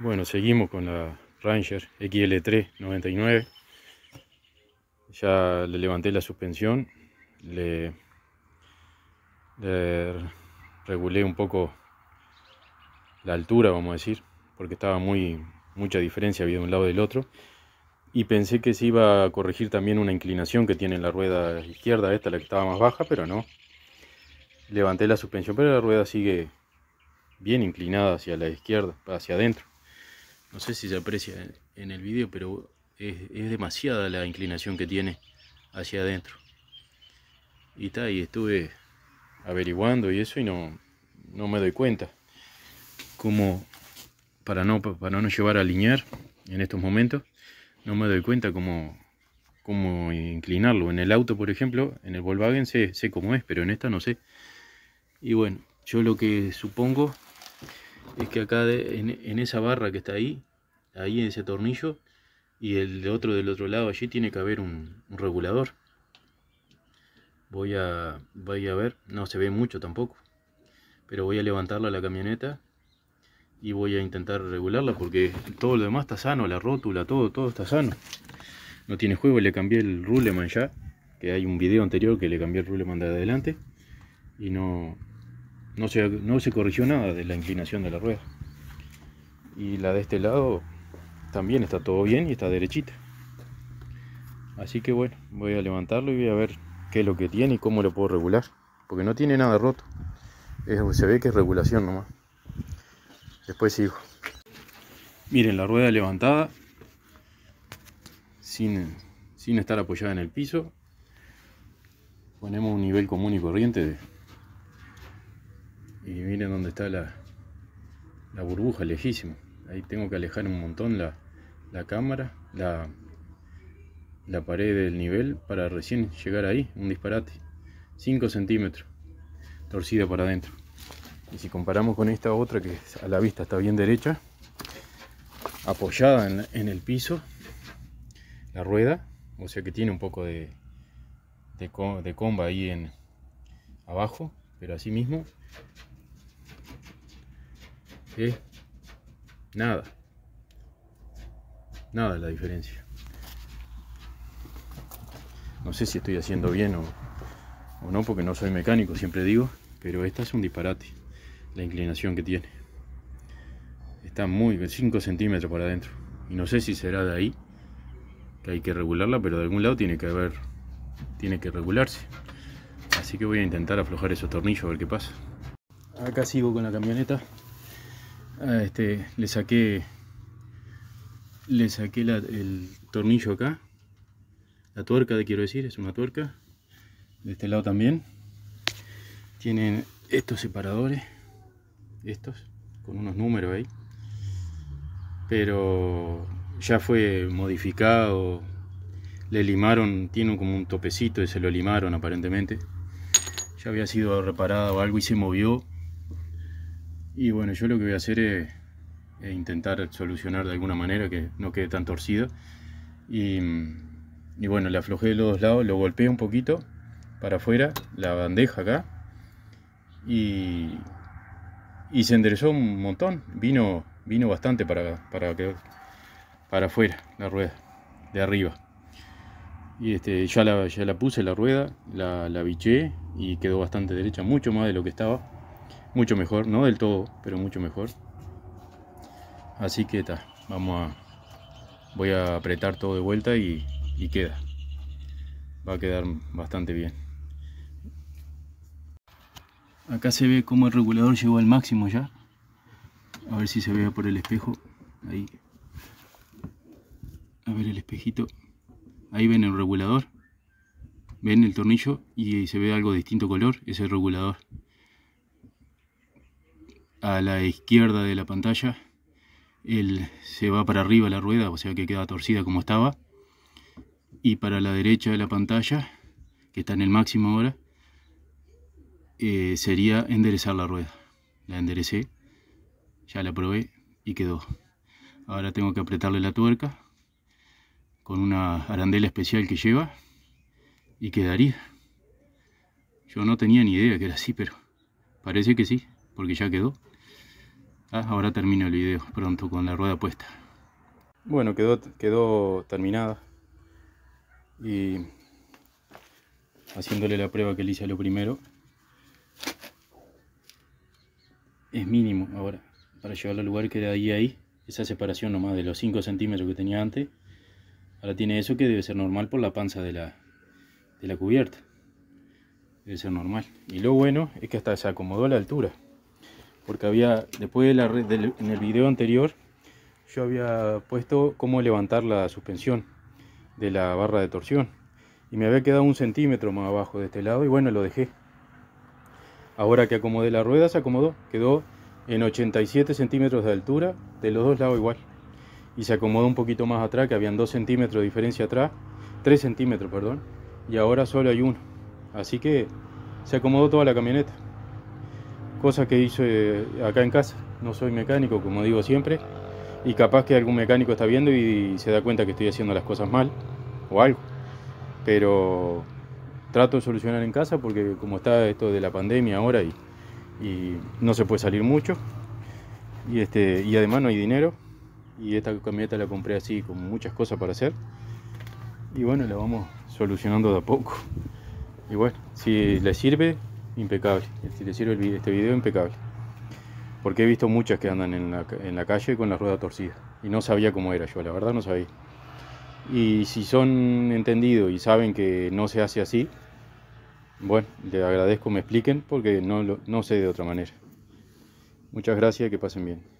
Bueno, seguimos con la Ranger xl 399 Ya le levanté la suspensión, le, regulé un poco la altura, vamos a decir, porque estaba muy mucha diferencia había de un lado del otro. Y pensé que se iba a corregir también una inclinación que tiene la rueda izquierda, esta la que estaba más baja, pero no. Levanté la suspensión, pero la rueda sigue bien inclinada hacia la izquierda, hacia adentro no sé si se aprecia en, el vídeo, pero es, demasiada la inclinación que tiene hacia adentro. Y está, y estuve averiguando y eso y no, me doy cuenta. Como para no, para no llevar a alinear en estos momentos, no me doy cuenta cómo, inclinarlo. En el auto, por ejemplo, en el Volkswagen sé, cómo es, pero en esta no sé. Y bueno, yo lo que supongo es que acá en, esa barra que está ahí ahí en ese tornillo y el de otro del otro lado allí tiene que haber un, regulador voy a voy a ver no se ve mucho tampoco pero voy a levantarla la camioneta y voy a intentar regularla porque todo lo demás está sano la rótula todo todo está sano no tiene juego le cambié el ruleman ya que hay un video anterior que le cambié el ruleman de adelante y no no se, no se corrigió nada de la inclinación de la rueda y la de este lado también está todo bien y está derechita. Así que bueno, voy a levantarlo y voy a ver qué es lo que tiene y cómo lo puedo regular. Porque no tiene nada roto. se ve que es regulación nomás. Después sigo. Miren la rueda levantada. Sin, estar apoyada en el piso. Ponemos un nivel común y corriente. De, y miren dónde está la, la burbuja lejísima ahí tengo que alejar un montón la, cámara, la, la pared del nivel para recién llegar ahí, un disparate, 5 centímetros, torcida para adentro. Y si comparamos con esta otra que a la vista está bien derecha, apoyada en, el piso, la rueda, o sea que tiene un poco de, de, comba ahí en abajo, pero así mismo es Nada. Nada la diferencia. No sé si estoy haciendo bien o, o no, porque no soy mecánico, siempre digo. Pero esta es un disparate, la inclinación que tiene. Está muy, 5 centímetros para adentro. Y no sé si será de ahí, que hay que regularla, pero de algún lado tiene que haber, tiene que regularse. Así que voy a intentar aflojar esos tornillos a ver qué pasa. Acá sigo con la camioneta. Ah, este, le saqué le saqué el tornillo acá la tuerca de quiero decir es una tuerca de este lado también tienen estos separadores estos con unos números ahí pero ya fue modificado le limaron tiene como un topecito y se lo limaron aparentemente ya había sido reparado o algo y se movió y bueno, yo lo que voy a hacer es, intentar solucionar de alguna manera que no quede tan torcido Y, bueno, la aflojé de los dos lados, lo golpeé un poquito para afuera, la bandeja acá. Y, y se enderezó un montón, vino, vino bastante para, para, para afuera la rueda, de arriba. Y este, ya, la, la puse la rueda, la, la biché y quedó bastante derecha, mucho más de lo que estaba mucho mejor, no del todo, pero mucho mejor. Así que está, vamos a, voy a apretar todo de vuelta y, y queda. Va a quedar bastante bien. Acá se ve cómo el regulador llegó al máximo ya. A ver si se vea por el espejo. Ahí. A ver el espejito. Ahí ven el regulador. Ven el tornillo y se ve algo de distinto color. Es el regulador a la izquierda de la pantalla él se va para arriba la rueda, o sea que queda torcida como estaba. Y para la derecha de la pantalla, que está en el máximo ahora, eh, sería enderezar la rueda. La enderecé, ya la probé y quedó. Ahora tengo que apretarle la tuerca con una arandela especial que lleva y quedaría. Yo no tenía ni idea que era así, pero parece que sí, porque ya quedó. Ah, ahora termino el video pronto con la rueda puesta. Bueno, quedó, quedó terminada. Y haciéndole la prueba que le hice a lo primero. Es mínimo ahora. Para llevarlo al lugar que de ahí ahí. Esa separación nomás de los 5 centímetros que tenía antes. Ahora tiene eso que debe ser normal por la panza de la, de la cubierta. Debe ser normal. Y lo bueno es que hasta se acomodó a la altura porque había, después de la, del, en el video anterior, yo había puesto cómo levantar la suspensión de la barra de torsión y me había quedado un centímetro más abajo de este lado y bueno, lo dejé. Ahora que acomodé la rueda, se acomodó, quedó en 87 centímetros de altura, de los dos lados igual. Y se acomodó un poquito más atrás, que habían 2 centímetros de diferencia atrás, 3 centímetros, perdón, y ahora solo hay uno. Así que se acomodó toda la camioneta cosas que hice eh, acá en casa. No soy mecánico, como digo siempre, y capaz que algún mecánico está viendo y se da cuenta que estoy haciendo las cosas mal o algo. Pero trato de solucionar en casa porque como está esto de la pandemia ahora y, no se puede salir mucho y, este, y además no hay dinero y esta camioneta la compré así con muchas cosas para hacer y bueno, la vamos solucionando de a poco. Y bueno, si le sirve, impecable. Si te sirve el, este video, impecable. Porque he visto muchas que andan en la, calle con la rueda torcida. Y no sabía cómo era yo, la verdad no sabía. Y si son entendidos y saben que no se hace así, bueno, les agradezco me expliquen porque no, no sé de otra manera. Muchas gracias, que pasen bien.